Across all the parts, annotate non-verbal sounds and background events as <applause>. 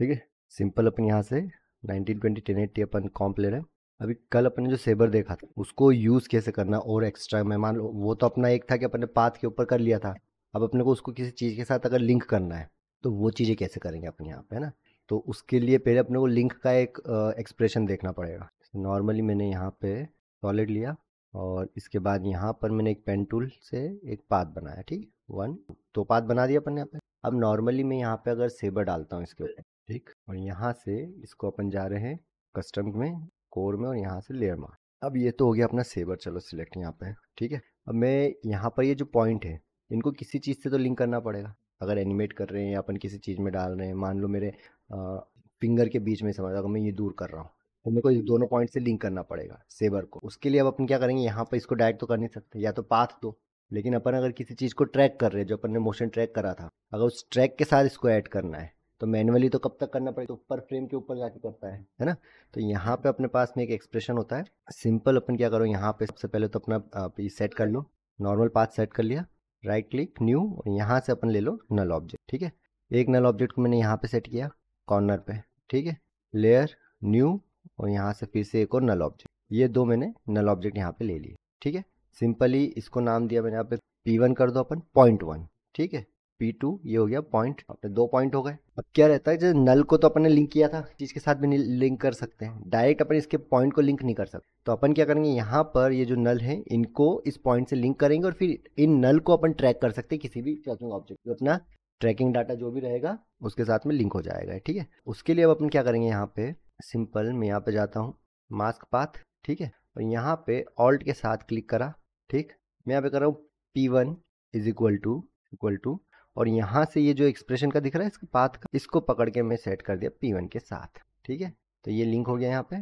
ठीक है सिंपल अपन यहाँ से 1920 ट्वेंटी टेन एट्टी अपन कॉम्प ले रहे हैं अभी कल अपने जो सेबर देखा था उसको यूज़ कैसे करना और एक्स्ट्रा मेहमान मान लो वो तो अपना एक था कि अपने पाथ के ऊपर कर लिया था अब अपने को उसको किसी चीज़ के साथ अगर लिंक करना है तो वो चीज़ें कैसे करेंगे अपने यहाँ पे है ना तो उसके लिए पहले अपने को लिंक का एक एक्सप्रेशन देखना पड़ेगा नॉर्मली मैंने यहाँ पे सॉलिड लिया और इसके बाद यहाँ पर मैंने एक पेन टूल से एक पाथ बनाया ठीक वन तो पाथ बना दिया अपन यहाँ पे अब नॉर्मली मैं यहाँ पे अगर सेबर डालता हूँ इसके ऊपर ठीक और यहाँ से इसको अपन जा रहे हैं कस्टम में कोर में और यहाँ से लेयर मार्क अब ये तो हो गया अपना सेवर चलो सिलेक्ट यहाँ पे ठीक है अब मैं यहाँ पर ये यह जो पॉइंट है इनको किसी चीज़ से तो लिंक करना पड़ेगा अगर एनिमेट कर रहे हैं या अपन किसी चीज़ में डाल रहे हैं मान लो मेरे आ, फिंगर के बीच में समझ अगर मैं ये दूर कर रहा हूँ तो मेरे को दोनों पॉइंट से लिंक करना पड़ेगा सेवर को उसके लिए अब अपन क्या करेंगे यहाँ पर इसको डायरेक्ट तो कर नहीं सकते या तो पाथ दो लेकिन अपन अगर किसी चीज़ को ट्रैक कर रहे हैं जो अपन ने मोशन ट्रैक करा था अगर उस ट्रैक के साथ इसको ऐड करना है तो मैनुअली तो कब तक करना पड़ेगा तो ऊपर फ्रेम के ऊपर जाके करता है है ना तो यहाँ पे अपने पास में एक एक्सप्रेशन होता है सिंपल अपन क्या करो यहाँ पे सबसे पहले तो अपना सेट कर लो नॉर्मल पाथ सेट कर लिया राइट क्लिक न्यू और यहाँ से अपन ले लो नल ऑब्जेक्ट ठीक है एक नल ऑब्जेक्ट को मैंने यहाँ पे सेट किया कॉर्नर पे ठीक है लेयर न्यू और यहाँ से फिर से एक और नल ऑब्जेक्ट ये दो मैंने नल ऑब्जेक्ट यहाँ पे ले लिए ठीक है सिंपली इसको नाम दिया मैंने यहाँ पे पी वन कर दो अपन पॉइंट वन ठीक है पी टू ये हो गया पॉइंट अपने दो पॉइंट हो गए अब क्या रहता है जैसे नल को तो अपन ने लिंक किया था चीज़ के साथ भी लिंक कर सकते हैं डायरेक्ट अपन इसके पॉइंट को लिंक नहीं कर सकते तो अपन क्या करेंगे यहाँ पर ये जो नल है इनको इस पॉइंट से लिंक करेंगे और फिर इन नल को अपन ट्रैक कर सकते हैं किसी भी ट्रैकिंग ऑब्जेक्ट जो अपना ट्रैकिंग डाटा जो भी रहेगा उसके साथ में लिंक हो जाएगा ठीक है उसके लिए अब अपन क्या करेंगे यहाँ पे सिंपल मैं यहाँ पे जाता हूँ मास्क पाथ ठीक है और यहाँ पे ऑल्ट के साथ क्लिक करा ठीक मैं यहाँ पे कर रहा हूँ P one is equal to equal to और यहाँ से ये जो एक्सप्रेशन का दिख रहा है इसके पाथ का इसको पकड़ के मैं सेट कर दिया पी वन के साथ ठीक है तो ये लिंक हो गया यहाँ पे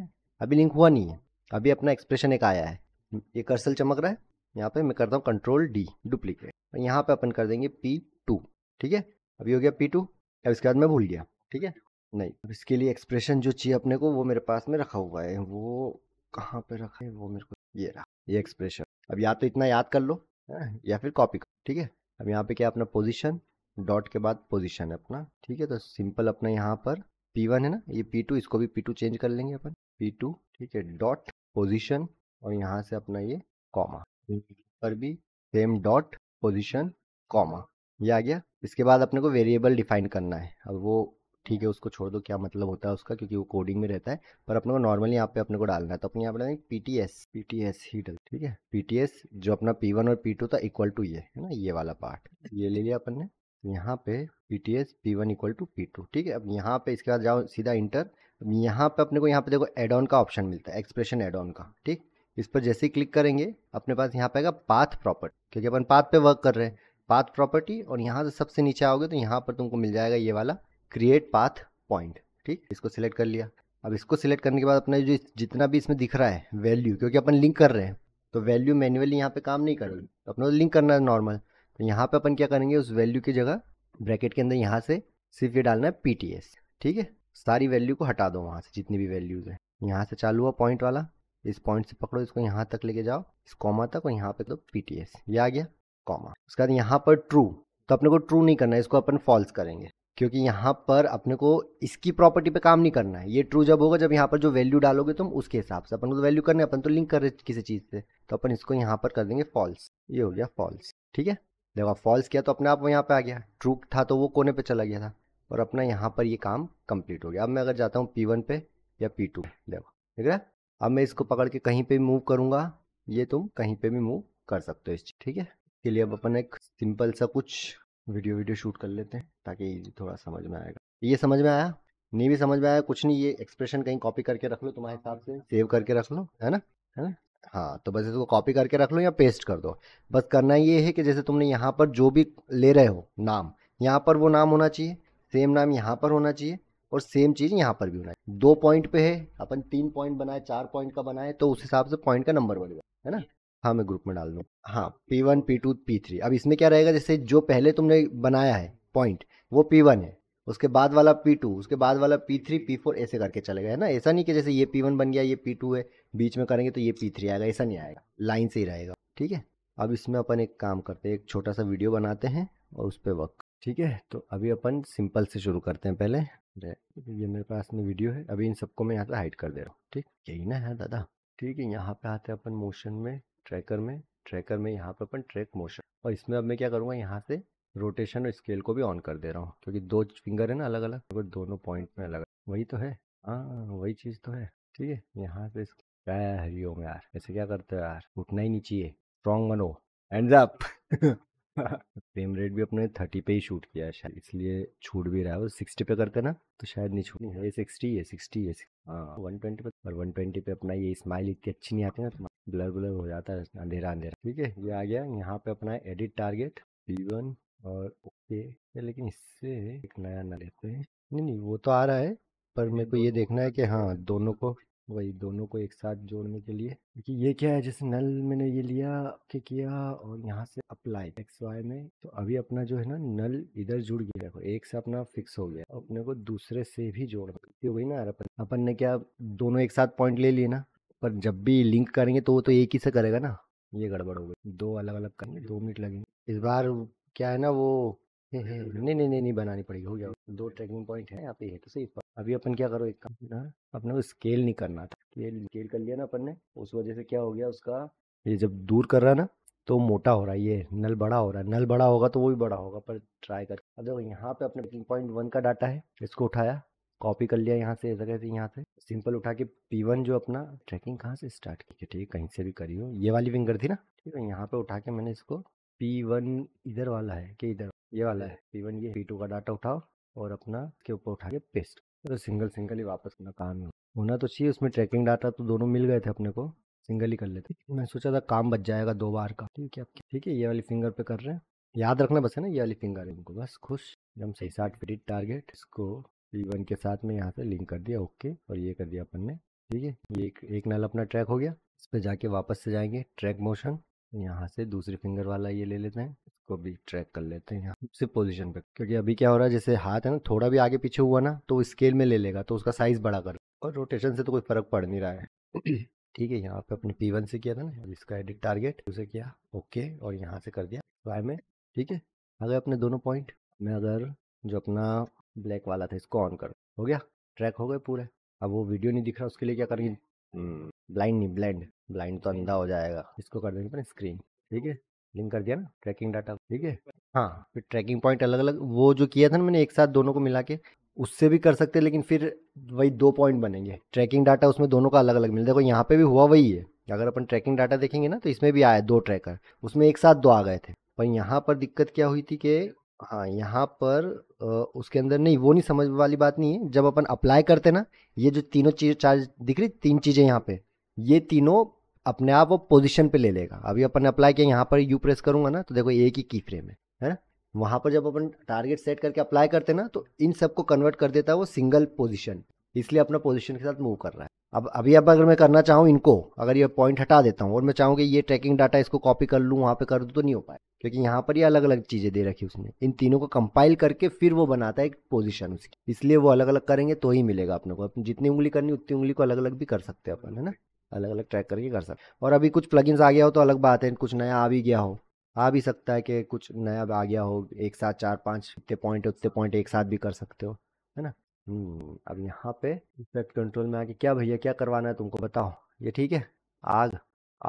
अभी लिंक हुआ नहीं है अभी अपना एक्सप्रेशन एक आया है ये कर्सल चमक रहा है यहाँ पे मैं करता हूँ कंट्रोल डी डुप्लीकेट और यहाँ पे अपन कर देंगे पी टू ठीक है अभी हो गया पी टू अब इसके बाद मैं भूल गया ठीक है नहीं अब इसके लिए एक्सप्रेशन जो चाहिए अपने को वो मेरे पास में रखा हुआ है वो कहाँ पे रखा है वो मेरे को ये रहा ये एक्सप्रेशन अब या तो इतना याद कर लो हाँ, या फिर कॉपी करो ठीक है अब यहाँ पे क्या अपना पोजीशन डॉट के बाद पोजीशन है अपना ठीक है तो सिंपल अपना यहाँ पर P1 है ना ये P2 इसको भी P2 चेंज कर लेंगे अपन P2 ठीक है डॉट पोजीशन और यहाँ से अपना ये कॉमा पर भी सेम डॉट पोजीशन कॉमा ये आ गया इसके बाद अपने को वेरिएबल डिफाइन करना है अब वो ठीक है उसको छोड़ दो क्या मतलब होता है उसका क्योंकि वो कोडिंग में रहता है पर अपने को नॉर्मली यहाँ पे अपने को डालना है तो अपने यहाँ पे P T S P T S ही डल ठीक है पी टी एस जो अपना पी वन और पी टू था इक्वल टू ये है ना ये वाला पार्ट ये ले लिया अपन ने तो यहाँ पे P T S P one equal to P two ठीक है अब यहाँ पे इसके बाद जाओ सीधा इंटर अब यहाँ पे अपने को यहाँ पे देखो एड ऑन का ऑप्शन मिलता है एक्सप्रेशन एड ऑन का ठीक इस पर जैसे ही क्लिक करेंगे अपने पास यहाँ पे आएगा पाथ प्रॉपर्टी क्योंकि अपन पाथ पे वर्क कर रहे हैं पाथ प्रॉपर्टी और यहाँ से सबसे नीचे आओगे तो यहाँ पर तुमको मिल जाएगा ये वाला क्रिएट पाथ पॉइंट ठीक इसको सिलेक्ट कर लिया अब इसको सिलेक्ट करने के बाद अपना जो जितना भी इसमें दिख रहा है वैल्यू क्योंकि अपन लिंक कर रहे हैं तो वैल्यू मैन्युअली यहाँ पे काम नहीं रही तो अपना लिंक करना है नॉर्मल तो यहाँ पे अपन क्या करेंगे उस वैल्यू की जगह ब्रैकेट के अंदर यहाँ से सिर्फ ये डालना है पी ठीक है सारी वैल्यू को हटा दो वहाँ से जितनी भी वैल्यूज़ है यहाँ से चालू हुआ पॉइंट वाला इस पॉइंट से पकड़ो इसको यहाँ तक लेके जाओ इस कॉमा तक और यहाँ पे तो पी ये आ गया कॉमा उसके बाद यहाँ पर ट्रू तो अपने को ट्रू नहीं करना है इसको अपन फॉल्स करेंगे क्योंकि यहाँ पर अपने को इसकी प्रॉपर्टी पे काम नहीं करना है ये ट्रू जब होगा जब यहाँ पर जो वैल्यू डालोगे तुम उसके हिसाब से अपन को तो वैल्यू करने अपन तो लिंक कर रहे किसी चीज़ से तो अपन इसको यहाँ पर कर देंगे फॉल्स ये हो गया फॉल्स ठीक है देखो फॉल्स किया तो अपने आप यहाँ पे आ गया ट्रू था तो वो कोने पर चला गया था और अपना यहाँ पर ये काम कंप्लीट हो गया अब मैं अगर जाता हूँ पी वन पे या पी टू देखो ठीक है अब मैं इसको पकड़ के कहीं पे मूव करूँगा ये तुम कहीं पे भी मूव कर सकते हो इस ठीक है इसके लिए अब अपन एक सिंपल सा कुछ वीडियो वीडियो शूट कर लेते हैं ताकि थोड़ा समझ में आएगा ये समझ में आया नहीं भी समझ में आया कुछ नहीं ये एक्सप्रेशन कहीं कॉपी करके रख लो तुम्हारे हिसाब से सेव करके रख लो है ना है ना हाँ तो बस इसको कॉपी करके रख लो या पेस्ट कर दो बस करना ये है कि जैसे तुमने यहाँ पर जो भी ले रहे हो नाम यहाँ पर वो नाम होना चाहिए सेम नाम यहाँ पर होना चाहिए और सेम चीज़ यहाँ पर भी होना चाहिए दो पॉइंट पे है अपन तीन पॉइंट बनाए चार पॉइंट का बनाए तो उस हिसाब से पॉइंट का नंबर बढ़ेगा है ना हाँ मैं ग्रुप में डाल दूँ हाँ P one P two P three अब इसमें क्या रहेगा जैसे जो पहले तुमने बनाया है पॉइंट वो पी वन है उसके बाद वाला पी टू उसके बाद वाला पी थ्री पी फोर ऐसे करके चले गए ना ऐसा नहीं कि जैसे ये पी वन बन गया ये पी टू है बीच में करेंगे तो ये पी थ्री आएगा ऐसा नहीं आएगा लाइन से ही रहेगा ठीक है अब इसमें अपन एक काम करते हैं एक छोटा सा वीडियो बनाते हैं और उस पर वर्क ठीक है तो अभी अपन सिंपल से शुरू करते हैं पहले ये मेरे पास में वीडियो है अभी इन सबको मैं यहाँ पे हाइड कर दे रहा हूँ ठीक यही ना है दादा ठीक है यहाँ पे आते हैं अपन मोशन में ट्रैकर में ट्रैकर में यहाँ पर अपन ट्रैक मोशन और इसमें अब मैं क्या करूँगा यहाँ से रोटेशन और स्केल को भी ऑन कर दे रहा हूँ क्योंकि दो फिंगर है ना अलग अलग अगर दोनों पॉइंट में अलग वही तो है हाँ वही चीज़ तो है ठीक है यहाँ से क्या हरिओम यार ऐसे क्या करते हो यार उठना ही नहीं चाहिए स्ट्रॉन्ग बनो एंड अप <laughs> <laughs> <laughs> फ्रेम रेट भी अपने थर्टी पे ही शूट किया है इसलिए छूट भी रहा है और सिक्सटी पे करते ना तो शायद नहीं छूट है सिक्सटी है सिक्सटी है हाँ, वन ट्वेंटी पे और वन ट्वेंटी पे अपना ये स्माइल इतनी अच्छी नहीं आती ना तो ब्लर ब्लर हो जाता है अंधेरा अंधेरा ठीक है ये आ गया यहाँ पे अपना एडिट टारगेट पी वन और ओके लेकिन इससे एक नया ना लेते हैं नहीं नहीं वो तो आ रहा है पर मेरे को ये देखना है कि तो हाँ दोनों को वही दोनों को एक साथ जोड़ने के लिए क्योंकि ये क्या है जैसे नल मैंने ये लिया के किया और यहाँ से अप्लाई एक्स वाई में तो अभी अपना जो है ना नल इधर जुड़ गया देखो एक से अपना फिक्स हो गया अपने को दूसरे से भी जोड़ना तो वही ना अपन अपन ने क्या दोनों एक साथ पॉइंट ले लिए ना पर जब भी लिंक करेंगे तो वो तो एक ही से करेगा ना ये गड़बड़ हो गई दो अलग अलग करेंगे दो मिनट लगेंगे इस बार क्या है ना वो <laughs> नहीं नहीं नहीं नहीं बनानी पड़ेगी हो गया दो ट्रैकिंग पॉइंट है यहाँ पे तो है तो सही अभी अपन क्या करो एक काम ना अपने को स्केल नहीं करना था स्केल स्केल कर लिया ना अपन ने उस वजह से क्या हो गया उसका ये जब दूर कर रहा है ना तो मोटा हो रहा है ये नल बड़ा हो रहा है नल बड़ा होगा तो वो भी बड़ा होगा पर ट्राई कर अब देखो यहाँ पे अपने पॉइंट वन का डाटा है इसको उठाया कॉपी कर लिया यहाँ से जगह से यहाँ से सिंपल उठा के पी वन जो अपना ट्रैकिंग कहाँ से स्टार्ट की ठीक है कहीं से भी करी हो ये वाली फिंगर थी ना ठीक है यहाँ पे उठा के मैंने इसको पी वन इधर वाला है कि इधर ये वाला है पी वन ये पी टू का डाटा उठाओ और अपना के ऊपर उठा के पेस्ट तो सिंगल सिंगल ही वापस करना काम होना तो चाहिए उसमें ट्रैकिंग डाटा तो दोनों मिल गए थे अपने को सिंगल ही कर लेते मैं सोचा था काम बच जाएगा दो बार का ठीक है ठीक है ये वाली फिंगर पे कर रहे हैं याद रखना बस है ना ये वाली फिंगर इनको बस खुश एकदम सही साठ फिट टारगेट इसको वन के साथ में यहाँ से लिंक कर दिया ओके और ये कर दिया अपन ने ठीक है ये एक, एक नल अपना ट्रैक हो गया इस पर जाके वापस से जाएंगे ट्रैक मोशन यहाँ से दूसरी फिंगर वाला ये ले लेते हैं को भी ट्रैक कर लेते हैं यहाँ सिर्फ पोजिशन पे क्योंकि अभी क्या हो रहा है जैसे हाथ है ना थोड़ा भी आगे पीछे हुआ ना तो स्केल में ले लेगा तो उसका साइज बड़ा कर और रोटेशन से तो कोई फर्क पड़ नहीं रहा है <clears throat> ठीक है यहाँ पे अपने पी वन से किया था ना इसका एडिट टारगेट उसे किया ओके और यहाँ से कर दिया वाई में ठीक है अगर अपने दोनों पॉइंट मैं अगर जो अपना ब्लैक वाला था इसको ऑन कर हो गया ट्रैक हो गए पूरे अब वो वीडियो नहीं दिख रहा उसके लिए क्या करेंगे ब्लाइंड hmm, नहीं ब्लाइंड ब्लाइंड तो अंधा हो जाएगा इसको कर देंगे अपने स्क्रीन ठीक है लिंक कर दिया ना ट्रैकिंग डाटा ठीक है हाँ फिर ट्रैकिंग पॉइंट अलग अलग वो जो किया था ना मैंने एक साथ दोनों को मिला के उससे भी कर सकते हैं लेकिन फिर वही दो पॉइंट बनेंगे ट्रैकिंग डाटा उसमें दोनों का अलग अलग मिल देखो यहाँ पे भी हुआ वही है अगर अपन ट्रैकिंग डाटा देखेंगे ना तो इसमें भी आया दो ट्रैकर उसमें एक साथ दो आ गए थे पर यहाँ पर दिक्कत क्या हुई थी कि हाँ यहाँ पर आ, उसके अंदर नहीं वो नहीं समझ वाली बात नहीं है जब अपन अप्लाई करते ना ये जो तीनों चीज चार्ज दिख रही तीन चीज़ें यहाँ पे ये तीनों अपने आप वो पोजिशन पे ले लेगा अभी अपन अप्लाई किया यहाँ पर यू प्रेस करूँगा ना तो देखो एक ही की फ्रेम है है ना वहाँ पर जब अपन टारगेट सेट करके अप्लाई करते ना तो इन सबको कन्वर्ट कर देता है वो सिंगल पोजिशन इसलिए अपना पोजिशन के साथ मूव कर रहा है अब अभी अब अगर मैं करना चाहूँ इनको अगर ये पॉइंट हटा देता हूँ और मैं चाहूँ कि ये ट्रैकिंग डाटा इसको कॉपी कर लूँ वहाँ पे कर दूँ तो नहीं हो पाए क्योंकि यहाँ पर ये अलग अलग चीज़ें दे रखी उसने इन तीनों को कंपाइल करके फिर वो बनाता है एक पोजिशन उसकी इसलिए वो अलग अलग करेंगे तो ही मिलेगा अपने को जितनी उंगली करनी उतनी उंगली को अलग अलग भी कर सकते हैं अपन है ना अलग अलग ट्रैक करके कर सकते और अभी कुछ प्लगइन्स आ गया हो तो अलग बात है कुछ नया आ भी गया हो आ भी सकता है कि कुछ नया आ गया हो एक साथ चार पाँच इतने पॉइंट उतने पॉइंट एक साथ भी कर सकते हो है ना हम्म, अब यहाँ पे इफेक्ट कंट्रोल में आके क्या भैया क्या करवाना है तुमको बताओ ये ठीक है आग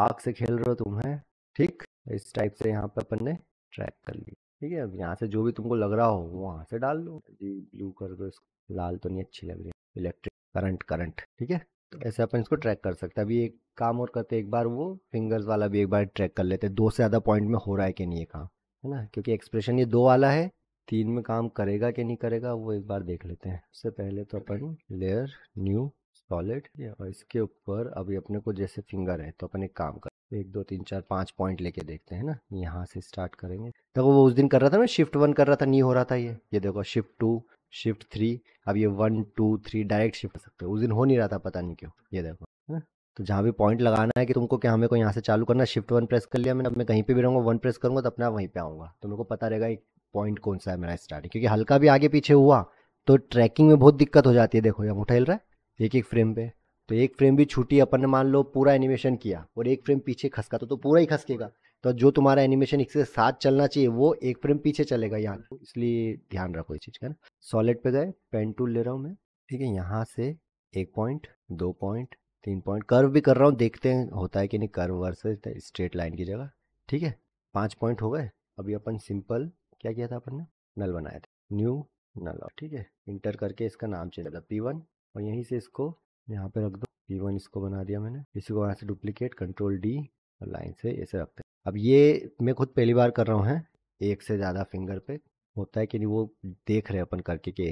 आग से खेल रहे हो तुम है ठीक इस टाइप से यहाँ पे अपन ने ट्रैक कर ली ठीक है अब यहाँ से जो भी तुमको लग रहा हो वहाँ से डाल लो जी ब्लू कर दो इसको लाल तो नहीं अच्छी लग रही इलेक्ट्रिक करंट करंट ठीक है हम्म। ऐसे अपन इसको ट्रैक कर सकते हैं अभी एक काम और करते एक बार वो फिंगर्स वाला भी एक बार ट्रैक कर लेते हैं दो से ज़्यादा पॉइंट में हो रहा है कि नहीं ये काम है ना क्योंकि एक्सप्रेशन ये दो वाला है तीन में काम करेगा कि नहीं करेगा वो एक बार देख लेते हैं उससे पहले तो अपन लेयर न्यू सॉलिड और इसके ऊपर अभी अपने को जैसे फिंगर है तो अपन एक काम कर एक दो तीन चार पाँच पॉइंट लेके देखते हैं ना यहाँ से स्टार्ट करेंगे देखो वो उस दिन कर रहा था मैं शिफ्ट वन कर रहा था नहीं हो रहा था ये ये देखो शिफ्ट टू शिफ्ट थ्री अब ये one two three direct shift कर सकते हो उस दिन हो नहीं रहा था पता नहीं क्यों ये देखो है ना तो जहाँ भी पॉइंट लगाना है कि तुमको क्या हमें हाँ, को यहाँ से चालू करना शिफ्ट वन प्रेस कर लिया मैंने अब मैं कहीं पे भी रहूँगा वन प्रेस करूँगा तो अपना वहीं पे आऊँगा तो मेरे को पता रहेगा एक पॉइंट कौन सा है मेरा स्टार्टिंग क्योंकि हल्का भी आगे पीछे हुआ तो ट्रैकिंग में बहुत दिक्कत हो जाती है देखो ये उठेल रहा है एक एक फ्रेम पे तो एक फ्रेम भी छूटी अपन ने मान लो पूरा एनिमेशन किया और एक फ्रेम पीछे खसका तो, तो पूरा ही खसकेगा तो जो तुम्हारा एनिमेशन इसके साथ चलना चाहिए वो एक फ्रेम पीछे चलेगा यहाँ तो इसलिए ध्यान रखो इस चीज़ का ना सॉलिड पे गए पेन टूल ले रहा हूँ मैं ठीक है यहाँ से एक पॉइंट दो पॉइंट तीन पॉइंट कर्व भी कर रहा हूँ देखते हैं होता है कि नहीं कर्व वर्सेस स्ट्रेट लाइन की जगह ठीक है पाँच पॉइंट हो गए अभी अपन सिंपल क्या किया था अपन ने नल बनाया था न्यू नल ठीक है इंटर करके इसका नाम चेंज करता पी वन और यहीं से इसको यहाँ पे रख दो पी वन इसको बना दिया मैंने इसी को यहाँ से डुप्लीकेट कंट्रोल डी और लाइन से ऐसे रखते अब ये मैं खुद पहली बार कर रहा हूँ है एक से ज़्यादा फिंगर पे होता है कि नहीं वो देख रहे हैं अपन करके कि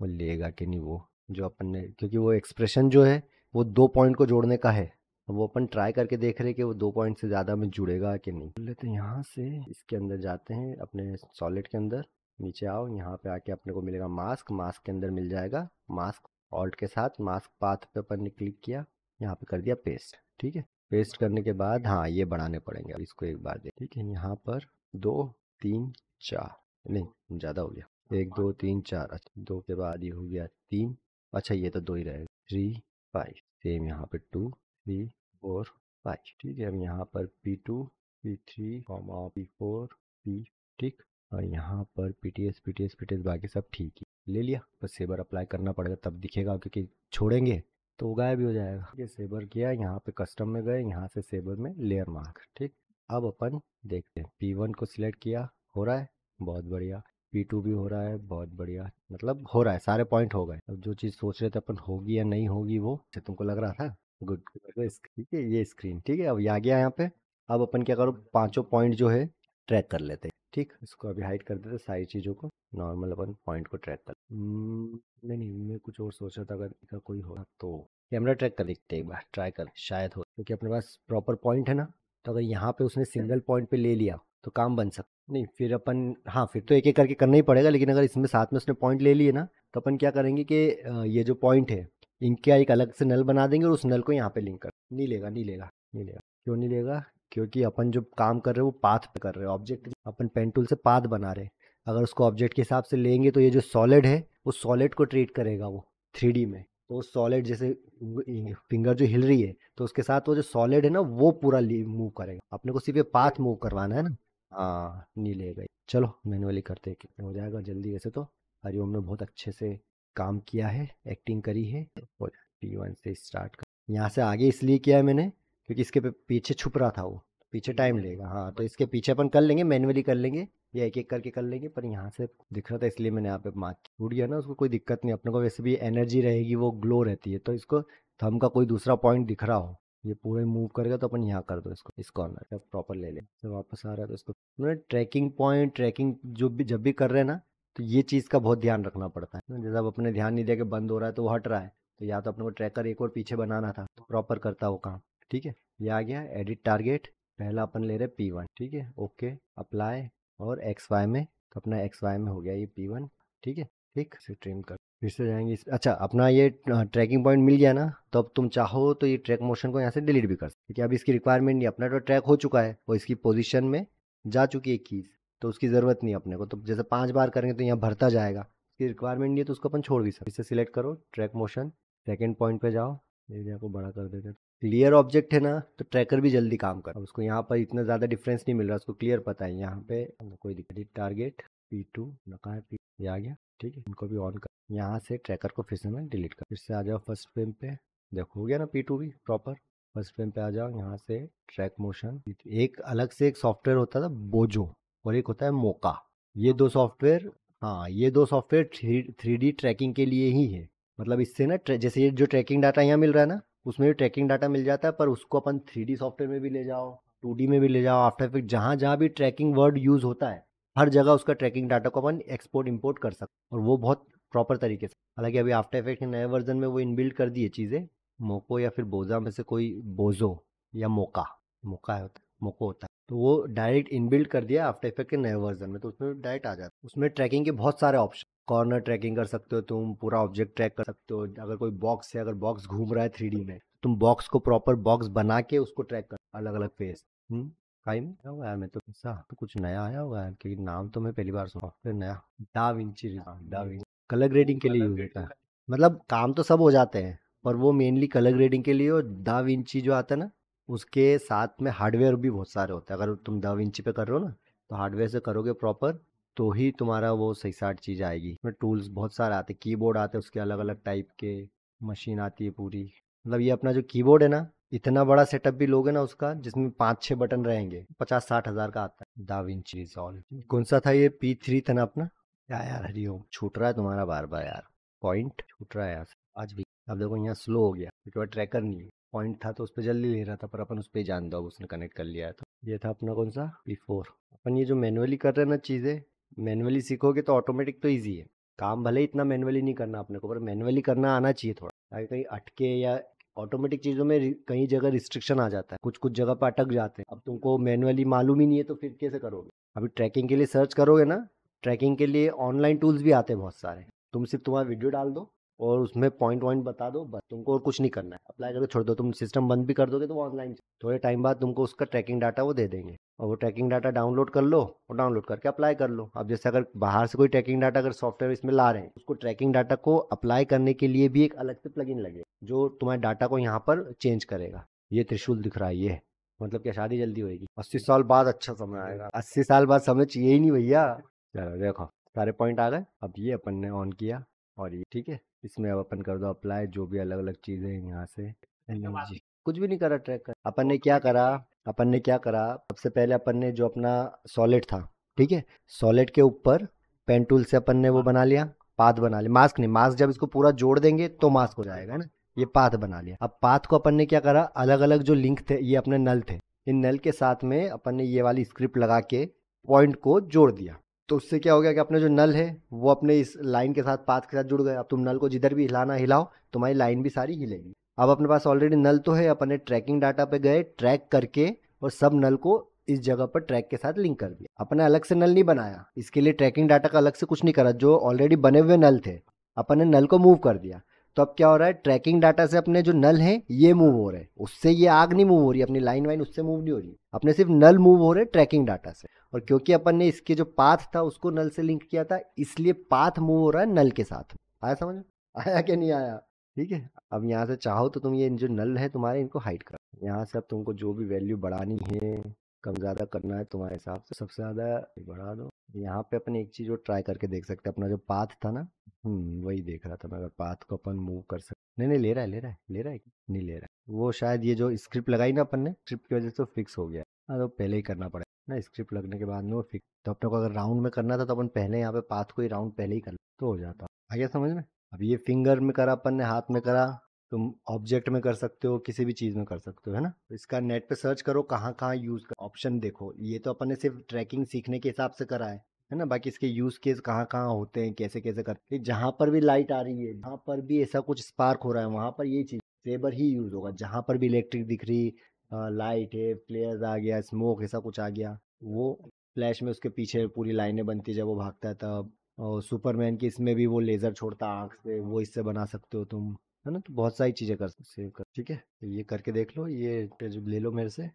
वो लेगा कि नहीं वो जो अपन ने क्योंकि वो एक्सप्रेशन जो है वो दो पॉइंट को जोड़ने का है वो अपन ट्राई करके देख रहे हैं कि वो दो पॉइंट से ज़्यादा में जुड़ेगा कि नहीं लेते तो यहाँ से इसके अंदर जाते हैं अपने सॉलिड के अंदर नीचे आओ यहाँ पे आके अपने को मिलेगा मास्क मास्क के अंदर मिल जाएगा मास्क ऑल्ट के साथ मास्क पाथ पे अपन ने क्लिक किया यहाँ पे कर दिया पेस्ट ठीक है पेस्ट करने के बाद हाँ ये बढ़ाने पड़ेंगे इसको एक बार दे ठीक है यहाँ पर दो तीन चार नहीं ज़्यादा हो गया एक दो तीन चार अच्छा दो के बाद ये हो गया तीन अच्छा ये तो दो ही रहेगा थ्री फाइव सेम यहाँ पर टू थ्री फोर फाइव ठीक है अब यहाँ पर P two P three P four P ठीक और यहाँ पर P T S P T S P T S बाकी सब ठीक ही ले लिया बस सेवर अप्लाई करना पड़ेगा तब दिखेगा क्योंकि छोड़ेंगे तो गायब भी हो जाएगा ये सेबर किया यहाँ पे कस्टम में गए यहाँ से सेबर में लेयर मार्क ठीक अब अपन देखते हैं पी वन को सिलेक्ट किया हो रहा है बहुत बढ़िया पी टू भी हो रहा है बहुत बढ़िया मतलब हो रहा है सारे पॉइंट हो गए अब जो चीज़ सोच रहे थे अपन होगी या नहीं होगी वो तुमको लग रहा था गुड ठीक है ये स्क्रीन ठीक है अब ये आ गया यहाँ पे अब अपन क्या करो पांचों पॉइंट जो है ट्रैक कर लेते ठीक इसको अभी हाइट कर देते सारी चीज़ों को नॉर्मल अपन पॉइंट को ट्रैक कर हम्म, नहीं नहीं मैं कुछ और सोच रहा था अगर इनका कोई होगा तो कैमरा ट्रैक कर देखते एक बार ट्राई कर शायद हो क्योंकि अपने पास प्रॉपर पॉइंट है ना तो अगर यहाँ पे उसने सिंगल हम्म। पॉइंट पे ले लिया तो काम बन सकता नहीं फिर अपन हाँ फिर तो एक एक करके करना ही पड़ेगा लेकिन अगर इसमें साथ में उसने पॉइंट ले लिए ना तो अपन क्या करेंगे कि ये जो पॉइंट है इनका एक अलग से नल बना देंगे और उस नल को यहाँ पे लिंक कर नहीं लेगा नहीं लेगा नहीं लेगा क्यों नहीं लेगा क्योंकि अपन जो काम कर रहे हैं वो पाथ पे कर रहे हैं ऑब्जेक्ट अपन पेन टूल से पाथ बना रहे हैं अगर उसको ऑब्जेक्ट के हिसाब से लेंगे तो ये जो सॉलिड है वो सॉलिड को ट्रीट करेगा वो थ्री में तो सॉलिड जैसे फिंगर जो हिल रही है तो उसके साथ वो जो सॉलिड है ना वो पूरा मूव करेगा अपने को सिर्फ ये पाथ मूव करवाना है ना हाँ ले गई चलो मैनुअली करते हैं हो जाएगा जल्दी वैसे तो हरिओम ने बहुत अच्छे से काम किया है एक्टिंग करी है और पी वन से स्टार्ट कर यहाँ से आगे इसलिए किया है मैंने क्योंकि इसके पीछे छुप रहा था वो पीछे टाइम हम्म, लेगा हाँ तो इसके पीछे अपन कर लेंगे मैनुअली कर लेंगे या एक एक करके कर लेंगे पर यहाँ से दिख रहा था इसलिए मैंने यहाँ पे मार्क छूट गया ना उसको कोई दिक्कत नहीं अपने को वैसे भी एनर्जी रहेगी वो ग्लो रहती है तो इसको थम का कोई दूसरा पॉइंट दिख रहा हो ये पूरे मूव करेगा तो अपन यहाँ कर दो इसको इस कॉर्नर का प्रॉपर ले लें जब वापस आ रहा है तो इसको मैंने ट्रैकिंग पॉइंट ट्रैकिंग जो भी जब भी कर रहे हैं ना तो ये चीज़ का बहुत ध्यान रखना पड़ता है जैसे अब अपने ध्यान नहीं दिया कि बंद हो रहा है तो वो हट रहा है तो या तो अपने को ट्रैकर एक और पीछे बनाना था तो प्रॉपर करता वो काम ठीक है ये आ गया एडिट टारगेट पहला अपन ले रहे पी वन ठीक है ओके अप्लाई और एक्स वाई में तो अपना एक्स वाई में हो गया ये पी वन ठीक है ठीक से ट्रिम कर फिर से जाएंगे इस अच्छा अपना ये ट्रैकिंग पॉइंट मिल गया ना तो अब तुम चाहो तो ये ट्रैक मोशन को यहाँ से डिलीट भी कर सकते क्योंकि अब इसकी रिक्वायरमेंट नहीं अपना तो ट्रैक हो चुका है वो इसकी पोजिशन में जा चुकी है कीज़ तो उसकी ज़रूरत नहीं अपने को तो जैसे पाँच बार करेंगे तो यहाँ भरता जाएगा इसकी रिक्वायरमेंट नहीं है तो उसको अपन छोड़ भी सकते इससे सिलेक्ट करो ट्रैक मोशन सेकेंड पॉइंट पर जाओ एरिया को बड़ा कर देते क्लियर ऑब्जेक्ट है ना तो ट्रैकर भी जल्दी काम कर उसको यहाँ पर इतना ज़्यादा डिफरेंस नहीं मिल रहा उसको क्लियर पता है यहाँ पे कोई दिक्कत टारगेट पी टू कहाँ पी ये आ गया ठीक है इनको भी ऑन कर यहाँ से ट्रैकर को फिर से मैं डिलीट कर फिर से आ जाओ फर्स्ट फ्रेम पे देखो हो गया ना पी टू भी प्रॉपर फर्स्ट फ्रेम पे आ जाओ यहाँ से ट्रैक मोशन एक अलग से एक सॉफ्टवेयर होता था बोजो और एक होता है मोका ये दो सॉफ्टवेयर हाँ ये दो सॉफ्टवेयर थ्री थ्री ट्रैकिंग के लिए ही है मतलब इससे ना जैसे ये जो ट्रैकिंग डाटा यहाँ मिल रहा है ना उसमें भी ट्रैकिंग डाटा मिल जाता है पर उसको अपन थ्री सॉफ्टवेयर में भी ले जाओ टू में भी ले जाओ आफ्टर इफेक्ट जहाँ जहाँ भी ट्रैकिंग वर्ड यूज़ होता है हर जगह उसका ट्रैकिंग डाटा को अपन एक्सपोर्ट इम्पोर्ट कर सकते और वो बहुत प्रॉपर तरीके से हालांकि अभी आफ्टर इफेक्ट के नए वर्जन में वो इनबिल्ड कर दिए चीज़ें मोको या फिर बोजा में से कोई बोजो या मोका मोका होता है मोको होता है तो वो डायरेक्ट इनबिल्ड कर दिया आफ्टर इफेक्ट के नए वर्जन में तो उसमें डायरेक्ट आ जाता है उसमें ट्रैकिंग के बहुत सारे ऑप्शन कॉर्नर ट्रैकिंग कर सकते हो तुम पूरा ऑब्जेक्ट ट्रैक कर सकते हो अगर कोई बॉक्स है अगर बॉक्स घूम रहा है थ्री में तो तुम बॉक्स को प्रॉपर बॉक्स बना के उसको ट्रैक कर अलग अलग फेस में यार मैं तो ऐसा तो कुछ नया आया होगा यार क्योंकि नाम तो मैं पहली बार सुना फिर नया डा विंची डा हाँ, विंची कलर ग्रेडिंग के लिए यूज होता है मतलब काम तो सब हो जाते हैं पर वो मेनली कलर ग्रेडिंग के लिए और डा विंची जो आता है ना उसके साथ में हार्डवेयर भी बहुत सारे होते हैं अगर तुम दव इंच पे कर रहे हो ना तो हार्डवेयर से करोगे प्रॉपर तो ही तुम्हारा वो सही साठ चीज़ आएगी उसमें टूल्स बहुत सारे आते हैं कीबोर्ड आते हैं उसके अलग अलग टाइप के मशीन आती है पूरी मतलब ये अपना जो कीबोर्ड है ना इतना बड़ा सेटअप भी लोगे ना उसका जिसमें पांच छह बटन रहेंगे पचास साठ हज़ार का आता है दाविंची रिजॉल्व कौन सा था ये पी थ्री था ना अपना या यार हरिओम छूट रहा है तुम्हारा बार बार यार पॉइंट छूट रहा है यार आज भी अब देखो यहाँ स्लो हो गया क्योंकि ट्रैकर नहीं है पॉइंट था तो उस पर जल्दी ले रहा था पर अपन उस पर जान दो उसने कनेक्ट कर लिया था तो। ये था अपना कौन सा पी फोर अपन ये जो मैनुअली कर रहे हैं ना चीज़ें मैनुअली सीखोगे तो ऑटोमेटिक तो ईजी है काम भले इतना मैनुअली नहीं करना अपने को पर मैनुअली करना आना चाहिए थोड़ा ताकि कहीं अटके या ऑटोमेटिक चीज़ों में कई जगह रिस्ट्रिक्शन आ जाता है कुछ कुछ जगह पर अटक जाते हैं अब तुमको मैनुअली मालूम ही नहीं है तो फिर कैसे करोगे अभी ट्रैकिंग के लिए सर्च करोगे ना ट्रैकिंग के लिए ऑनलाइन टूल्स भी आते हैं बहुत सारे तुम सिर्फ तुम्हारा वीडियो डाल दो और उसमें पॉइंट वॉइंट बता दो बस तुमको और कुछ नहीं करना है अप्लाई करके छोड़ दो तुम सिस्टम बंद भी कर दोगे तो वो ऑनलाइन थोड़े टाइम बाद तुमको उसका ट्रैकिंग डाटा वो दे देंगे और वो ट्रैकिंग डाटा डाउनलोड कर लो और डाउनलोड करके अप्लाई कर लो अब जैसे अगर बाहर से कोई ट्रैकिंग डाटा अगर सॉफ्टवेयर इसमें ला रहे हैं उसको ट्रैकिंग डाटा को अप्लाई करने के लिए भी एक अलग से प्लगइन लगे जो तुम्हारे डाटा को यहाँ पर चेंज करेगा ये त्रिशूल दिख रहा है ये मतलब क्या शादी जल्दी होगी अस्सी साल बाद अच्छा समय आएगा अस्सी साल बाद समय चाहिए ही नहीं भैया चलो देखो सारे पॉइंट आ गए अब ये अपन ने ऑन किया और ये ठीक है इसमें अब अपन कर दो अप्लाई जो भी अलग अलग चीज़ें हैं यहाँ से कुछ भी नहीं करा ट्रैक कर अपन ने क्या करा अपन ने क्या करा सबसे पहले अपन ने जो अपना सॉलिड था ठीक है सॉलिड के ऊपर पेन टूल से अपन ने वो हाँ। बना लिया पाथ बना लिया मास्क नहीं मास्क जब इसको पूरा जोड़ देंगे तो मास्क हो हाँ। जाएगा ना ये पाथ बना लिया अब पाथ को अपन ने क्या करा अलग अलग जो लिंक थे ये अपने नल थे इन नल के साथ में अपन ने ये वाली स्क्रिप्ट लगा के पॉइंट को जोड़ दिया तो उससे क्या हो गया कि अपने जो नल है वो अपने इस लाइन के साथ पाथ के साथ जुड़ गए अब तुम नल को जिधर भी हिलाना हिलाओ तुम्हारी लाइन भी सारी हिलेगी अब अपने पास ऑलरेडी नल तो है अपने ट्रैकिंग डाटा पे गए ट्रैक करके और सब नल को इस जगह पर ट्रैक के साथ लिंक कर दिया अपने अलग से नल नहीं बनाया इसके लिए ट्रैकिंग डाटा का अलग से कुछ नहीं करा जो ऑलरेडी बने हुए नल थे अपन ने नल को मूव कर दिया तो अब क्या हो रहा है ट्रैकिंग डाटा से अपने जो नल है ये मूव हो रहे हैं उससे ये आग नहीं मूव हो रही अपनी लाइन वाइन उससे मूव नहीं हो रही अपने सिर्फ नल मूव हो रहे ट्रैकिंग डाटा से और क्योंकि अपन ने इसके जो पाथ था उसको नल से लिंक किया था इसलिए पाथ मूव हो रहा है नल के साथ आया समझ आया क्या नहीं आया ठीक है अब यहाँ से चाहो तो तुम ये जो नल है तुम्हारे इनको हाइड करो यहाँ से अब तुमको जो भी वैल्यू बढ़ानी है कम ज़्यादा करना है तुम्हारे हिसाब से सबसे ज़्यादा बढ़ा दो यहाँ पे अपन एक चीज और ट्राई करके देख सकते हैं अपना जो पाथ था ना हम्म वही देख रहा था मैं अगर पाथ को अपन मूव कर सकते नहीं नहीं ले रहा है ले रहा है ले रहा है नहीं ले रहा है वो शायद ये जो स्क्रिप्ट लगाई ना अपन ने स्क्रिप्ट की वजह से फिक्स हो गया हाँ तो पहले ही करना पड़ेगा ना स्क्रिप्ट लगने के बाद में वो फिक्स तो अपने को अगर राउंड में करना था तो अपन पहले यहाँ पे पाथ को ही राउंड पहले ही कर तो हो जाता आ गया समझ में अब ये फिंगर में करा अपन ने हाथ में करा तुम ऑब्जेक्ट में कर सकते हो किसी भी चीज़ में कर सकते हो है ना इसका नेट पे सर्च करो कहाँ कहाँ यूज़ कर ऑप्शन देखो ये तो अपन ने सिर्फ ट्रैकिंग सीखने के हिसाब से करा है है ना बाकी इसके यूज़ केस कहाँ कहाँ होते हैं कैसे कैसे करते हैं जहाँ पर भी लाइट आ रही है जहाँ पर भी ऐसा कुछ स्पार्क हो रहा है वहाँ पर ये चीज़ सेबर ही यूज़ होगा जहाँ पर भी इलेक्ट्रिक दिख रही लाइट है प्लेयर्स आ गया स्मोक ऐसा कुछ आ गया वो फ्लैश में उसके पीछे पूरी लाइनें बनती है जब वो भागता है तब और सुपरमैन की इसमें भी वो लेज़र छोड़ता आँख से वो इससे बना सकते हो तुम है ना तो बहुत सारी चीज़ें कर सेव कर ठीक है तो ये करके देख लो ये ले लो मेरे से